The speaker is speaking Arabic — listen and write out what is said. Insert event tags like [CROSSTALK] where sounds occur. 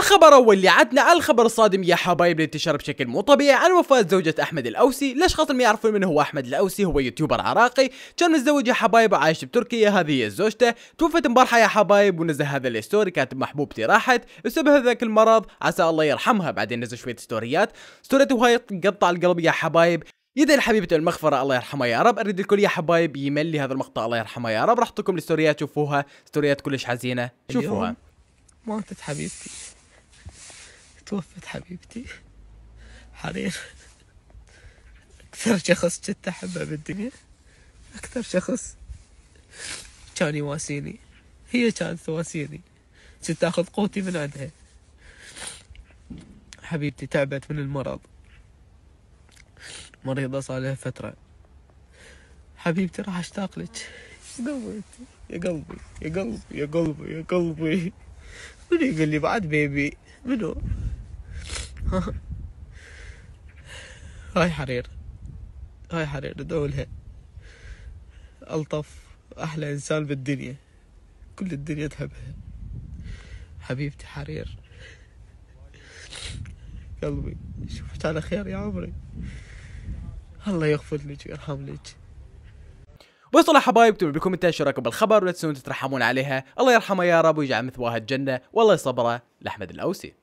الخبر اول اللي عدنا الخبر الصادم يا حبايب اللي انتشر بشكل مو طبيعي عن وفاه زوجة احمد الاوسي الاشخاص اللي ما يعرفون من هو احمد الاوسي هو يوتيوبر عراقي كان متزوج يا حبايب وعايش بتركيا هذه هي زوجته توفت امبارحه يا حبايب ونزل هذا الستوري كانت محبوبتي راحت بسبب ذاك المرض عسى الله يرحمها بعدين نزل شويه ستوريات ستوريات وهاي تقطع القلب يا حبايب يدعي حبيبته المغفرة الله يرحمها يا رب أريد الكل يا حبايب يمل لي هذا المقطع الله يرحمها يا رب راح لكم الستوريات شوفوها ستوريات كلش حزينة شوفوها ماتت حبيبتي توفت حبيبتي حاليا أكثر شخص كنت أحبه بالدنيا أكثر شخص كان يواسيني هي كانت تواسيني كنت أخذ قوتي من عندها حبيبتي تعبت من المرض مريضة صار لها فترة حبيبتي راح اشتاق لك يا قلبي يا قلبي يا قلبي يا قلبي يا قلبي من يقول لي بعد بيبي منو [LAUGHS] هاي حرير هاي حرير دولها ألطف أحلى إنسان بالدنيا كل الدنيا تحبها حبيبتي حرير قلبي شفت على خير يا عمري الله يغفر لك ويرحم لك وصل حبايب اكتبوا بالكومنتات شو رايكم بالخبر ولا تنسون تترحمون عليها الله يرحمه يا رب ويجعل مثواها الجنه والله يصبره لاحمد الاوسي